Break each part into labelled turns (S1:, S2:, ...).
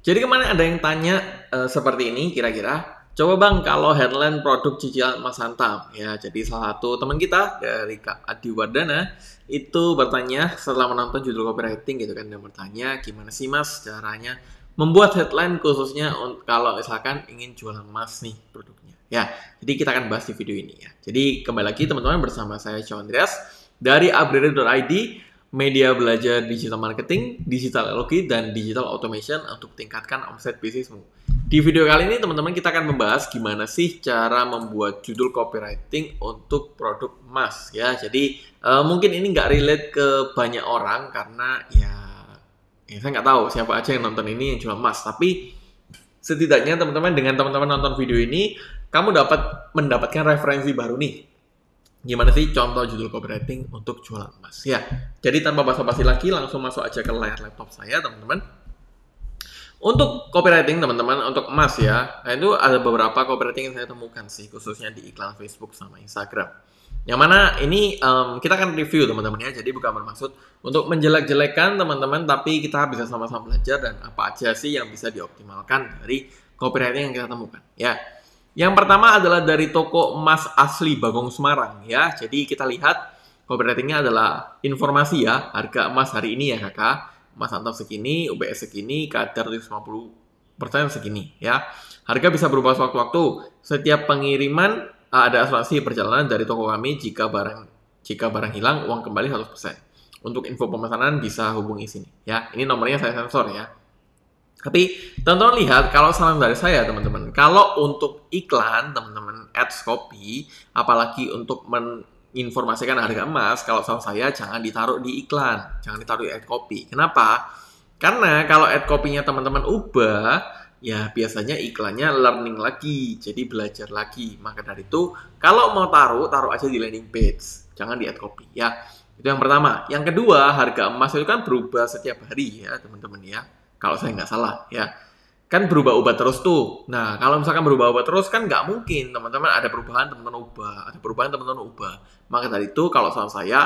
S1: Jadi kemarin ada yang tanya uh, seperti ini kira-kira. Coba bang kalau headline produk cicilan mas Antam ya. Jadi salah satu teman kita dari Kak Adi Wardana itu bertanya setelah menonton judul copywriting gitu kan dan bertanya gimana sih mas caranya membuat headline khususnya kalau misalkan ingin jualan emas nih produknya. Ya, jadi kita akan bahas di video ini ya. Jadi kembali lagi teman-teman bersama saya Sean dari upgrade.id media belajar digital marketing, digital LOK, dan digital automation untuk tingkatkan omset bisnismu. Di video kali ini teman-teman kita akan membahas gimana sih cara membuat judul copywriting untuk produk emas ya. Jadi uh, mungkin ini nggak relate ke banyak orang karena ya, ya saya nggak tahu siapa aja yang nonton ini yang jual emas. Tapi setidaknya teman-teman dengan teman-teman nonton video ini kamu dapat mendapatkan referensi baru nih gimana sih contoh judul copywriting untuk jualan emas ya jadi tanpa basa-basi lagi langsung masuk aja ke layar laptop saya teman-teman untuk copywriting teman-teman untuk emas ya nah, itu ada beberapa copywriting yang saya temukan sih khususnya di iklan Facebook sama Instagram yang mana ini um, kita akan review teman-teman ya jadi bukan bermaksud untuk menjelek-jelekan teman-teman tapi kita bisa sama-sama belajar dan apa aja sih yang bisa dioptimalkan dari copywriting yang kita temukan ya yang pertama adalah dari toko emas asli Bagong Semarang ya. Jadi kita lihat cover ratingnya adalah informasi ya, harga emas hari ini ya kakak. Emas antam segini, UBS segini, kadar 150% segini ya. Harga bisa berubah sewaktu-waktu. Setiap pengiriman eh, ada asuransi perjalanan dari toko kami jika barang jika barang hilang uang kembali 100%. Untuk info pemesanan bisa hubungi sini ya. Ini nomornya saya sensor ya. Tapi teman-teman lihat kalau saran dari saya teman-teman, kalau untuk iklan teman-teman ads copy, apalagi untuk menginformasikan harga emas, kalau saran saya jangan ditaruh di iklan, jangan ditaruh di ad copy. Kenapa? Karena kalau ad copy-nya teman-teman ubah, ya biasanya iklannya learning lagi, jadi belajar lagi. Maka dari itu, kalau mau taruh, taruh aja di landing page, jangan di ad copy ya. Itu yang pertama. Yang kedua, harga emas itu kan berubah setiap hari ya, teman-teman ya kalau saya nggak salah ya kan berubah-ubah terus tuh. Nah, kalau misalkan berubah-ubah terus kan nggak mungkin teman-teman ada perubahan teman-teman ubah, ada perubahan teman-teman ubah. Maka dari itu kalau salah saya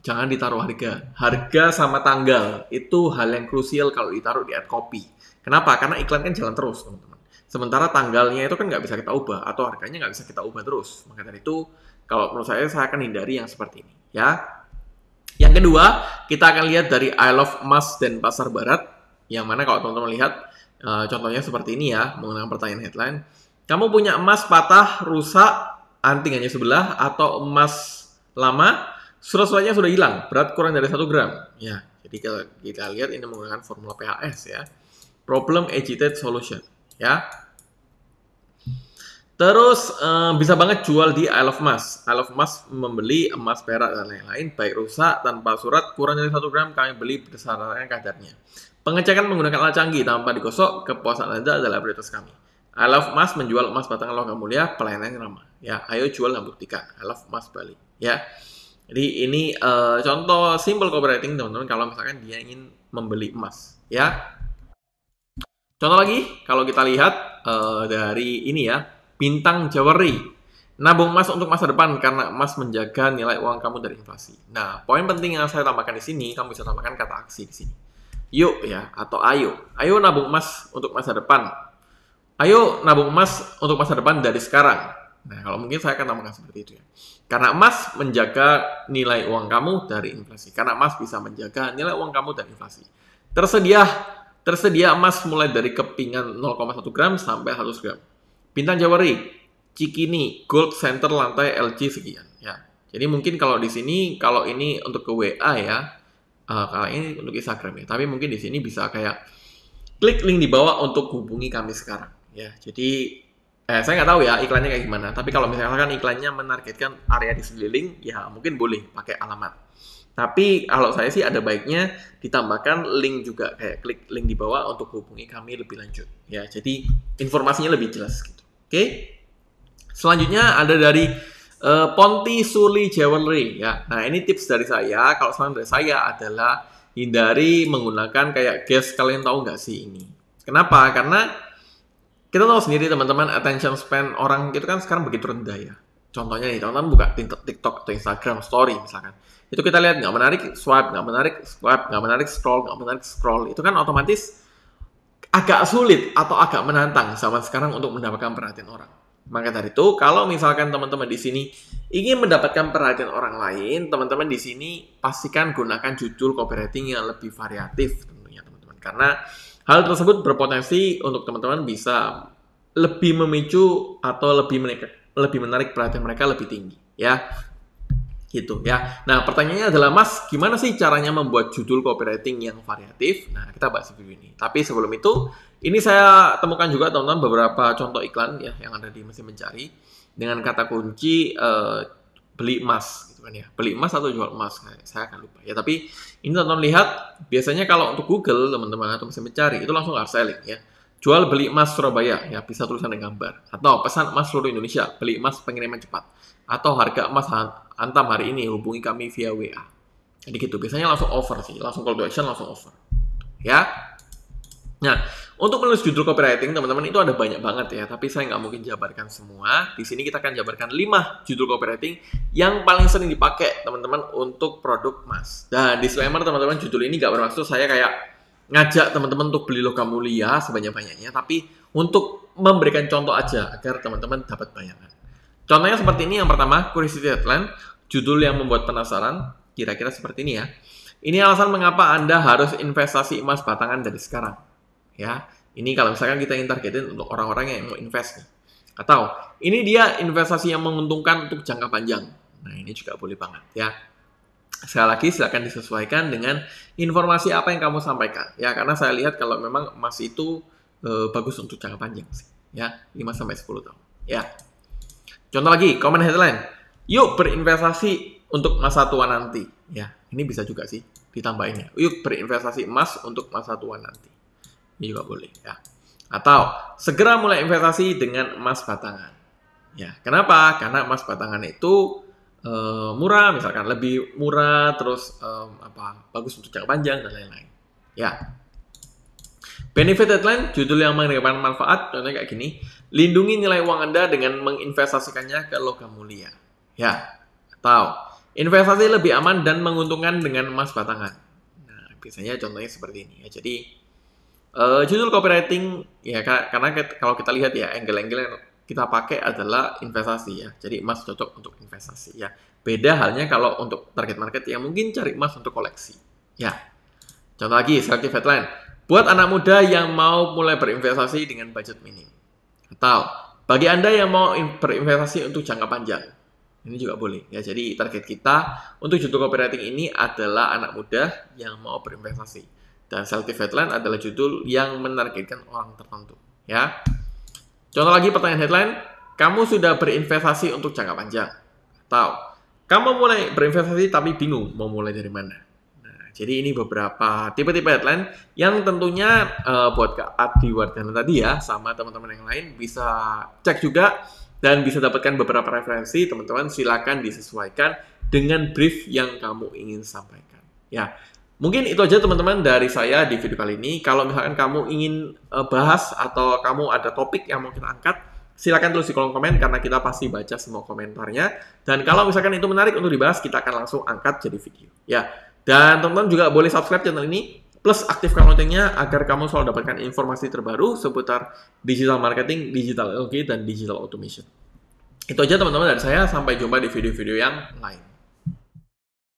S1: jangan ditaruh harga. Harga sama tanggal itu hal yang krusial kalau ditaruh di ad copy. Kenapa? Karena iklan kan jalan terus teman-teman. Sementara tanggalnya itu kan nggak bisa kita ubah atau harganya nggak bisa kita ubah terus. Maka dari itu kalau menurut saya saya akan hindari yang seperti ini ya. Yang kedua kita akan lihat dari I Love Emas dan Pasar Barat yang mana kalau teman-teman lihat uh, contohnya seperti ini ya menggunakan pertanyaan headline. Kamu punya emas patah, rusak, antingannya sebelah atau emas lama, surat-suratnya sudah hilang, berat kurang dari 1 gram. Ya, jadi kita, kita lihat ini menggunakan formula PHS ya. Problem agitated solution ya. Terus eh, bisa banget jual di Isle of Mas. Isle of Mas membeli emas perak dan lain-lain, baik rusak tanpa surat kurang dari satu gram kami beli berdasarkan kadarnya. Pengecekan menggunakan alat canggih tanpa digosok, kepuasan Anda adalah prioritas kami. I love emas menjual emas batangan logam mulia, pelayanan yang ramah. Ya, ayo jual dan buktikan. I love emas balik. Ya, jadi ini uh, contoh simple cooperating teman-teman kalau misalkan dia ingin membeli emas. Ya, contoh lagi kalau kita lihat uh, dari ini ya, bintang jewelry Nabung emas untuk masa depan karena emas menjaga nilai uang kamu dari inflasi. Nah, poin penting yang saya tambahkan di sini, kamu bisa tambahkan kata aksi di sini Yuk ya, atau ayo. Ayo nabung emas untuk masa depan. Ayo nabung emas untuk masa depan dari sekarang. Nah, kalau mungkin saya akan tambahkan seperti itu ya. Karena emas menjaga nilai uang kamu dari inflasi. Karena emas bisa menjaga nilai uang kamu dari inflasi. Tersedia tersedia emas mulai dari kepingan 0,1 gram sampai 100 gram. Bintang Jawari, Cikini, Gold Center lantai LG sekian ya. Jadi mungkin kalau di sini kalau ini untuk ke WA ya, uh, kalau ini untuk Instagram ya. Tapi mungkin di sini bisa kayak klik link di bawah untuk hubungi kami sekarang ya. Jadi eh, saya nggak tahu ya iklannya kayak gimana. Tapi kalau misalkan iklannya menargetkan area di sekeliling, ya mungkin boleh pakai alamat. Tapi kalau saya sih ada baiknya ditambahkan link juga kayak klik link di bawah untuk hubungi kami lebih lanjut. Ya, jadi informasinya lebih jelas gitu. Oke. Okay? Selanjutnya ada dari Uh, Ponti Suli Jewelry ya. Nah ini tips dari saya. Kalau saran dari saya adalah hindari menggunakan kayak gas. Kalian tahu nggak sih ini? Kenapa? Karena kita tahu sendiri teman-teman attention span orang itu kan sekarang begitu rendah ya. Contohnya nih, teman-teman buka TikTok atau Instagram Story misalkan. Itu kita lihat nggak menarik, swipe, nggak menarik, swipe, nggak menarik, scroll, nggak menarik, scroll. Itu kan otomatis agak sulit atau agak menantang zaman sekarang untuk mendapatkan perhatian orang. Maka dari itu, kalau misalkan teman-teman di sini ingin mendapatkan perhatian orang lain, teman-teman di sini pastikan gunakan judul copywriting yang lebih variatif tentunya teman-teman. Karena hal tersebut berpotensi untuk teman-teman bisa lebih memicu atau lebih menarik, lebih menarik perhatian mereka lebih tinggi ya gitu ya. Nah, pertanyaannya adalah Mas, gimana sih caranya membuat judul copywriting yang variatif? Nah, kita bahas video ini. Tapi sebelum itu, ini saya temukan juga teman-teman beberapa contoh iklan ya yang ada di mesin mencari dengan kata kunci uh, beli emas gitu kan ya. Beli emas atau jual emas, saya akan lupa. Ya, tapi ini teman-teman lihat biasanya kalau untuk Google teman-teman atau mesin mencari itu langsung hard selling ya. Jual beli emas Surabaya ya bisa tulisan dan gambar atau pesan emas seluruh Indonesia, beli emas pengiriman cepat atau harga emas Antam hari ini hubungi kami via WA. Jadi gitu, biasanya langsung over sih, langsung call to action, langsung over. Ya. Nah, untuk menulis judul copywriting, teman-teman itu ada banyak banget ya, tapi saya nggak mungkin jabarkan semua. Di sini kita akan jabarkan 5 judul copywriting yang paling sering dipakai teman-teman untuk produk emas. Dan disclaimer teman-teman, judul ini nggak bermaksud saya kayak ngajak teman-teman untuk beli logam mulia sebanyak-banyaknya, tapi untuk memberikan contoh aja agar teman-teman dapat bayangan. Contohnya seperti ini yang pertama, Curiosity Headline, judul yang membuat penasaran, kira-kira seperti ini ya. Ini alasan mengapa Anda harus investasi emas batangan dari sekarang. Ya, ini kalau misalkan kita ingin targetin untuk orang-orang yang mau invest nih. Atau ini dia investasi yang menguntungkan untuk jangka panjang. Nah, ini juga boleh banget ya. Sekali lagi silahkan disesuaikan dengan informasi apa yang kamu sampaikan. Ya, karena saya lihat kalau memang emas itu e, bagus untuk jangka panjang sih, ya, 5 sampai 10 tahun. Ya. Contoh lagi, comment headline. Yuk berinvestasi untuk masa tua nanti. Ya, ini bisa juga sih ditambahin ya. Yuk berinvestasi emas untuk masa tua nanti. Ini juga boleh ya. Atau segera mulai investasi dengan emas batangan. Ya, kenapa? Karena emas batangan itu e, murah, misalkan lebih murah, terus e, apa bagus untuk jangka panjang dan lain-lain. Ya, Benefit deadline, judul yang mengenai manfaat, contohnya kayak gini, lindungi nilai uang Anda dengan menginvestasikannya ke logam mulia. Ya, atau investasi lebih aman dan menguntungkan dengan emas batangan. Nah, biasanya contohnya seperti ini. Ya, jadi, uh, judul copywriting, ya karena kalau kita lihat ya, angle-angle yang kita pakai adalah investasi ya. Jadi emas cocok untuk investasi ya. Beda halnya kalau untuk target market yang mungkin cari emas untuk koleksi. Ya, contoh lagi, selective headline Buat anak muda yang mau mulai berinvestasi dengan budget minim. Atau bagi Anda yang mau berinvestasi untuk jangka panjang. Ini juga boleh. Ya, jadi target kita untuk judul copywriting ini adalah anak muda yang mau berinvestasi. Dan Selective Headline adalah judul yang menargetkan orang tertentu. Ya. Contoh lagi pertanyaan headline, kamu sudah berinvestasi untuk jangka panjang? Atau kamu mulai berinvestasi tapi bingung mau mulai dari mana? Jadi ini beberapa tipe-tipe headline yang tentunya uh, buat Kak Adi Wardana tadi ya sama teman-teman yang lain bisa cek juga dan bisa dapatkan beberapa referensi. Teman-teman silakan disesuaikan dengan brief yang kamu ingin sampaikan. Ya, Mungkin itu aja teman-teman dari saya di video kali ini. Kalau misalkan kamu ingin uh, bahas atau kamu ada topik yang mau kita angkat, silahkan tulis di kolom komen karena kita pasti baca semua komentarnya. Dan kalau misalkan itu menarik untuk dibahas, kita akan langsung angkat jadi video. Ya, dan teman-teman juga boleh subscribe channel ini plus aktifkan loncengnya agar kamu selalu dapatkan informasi terbaru seputar digital marketing, digital LG, dan digital automation. Itu aja teman-teman dari saya, sampai jumpa di video-video yang lain.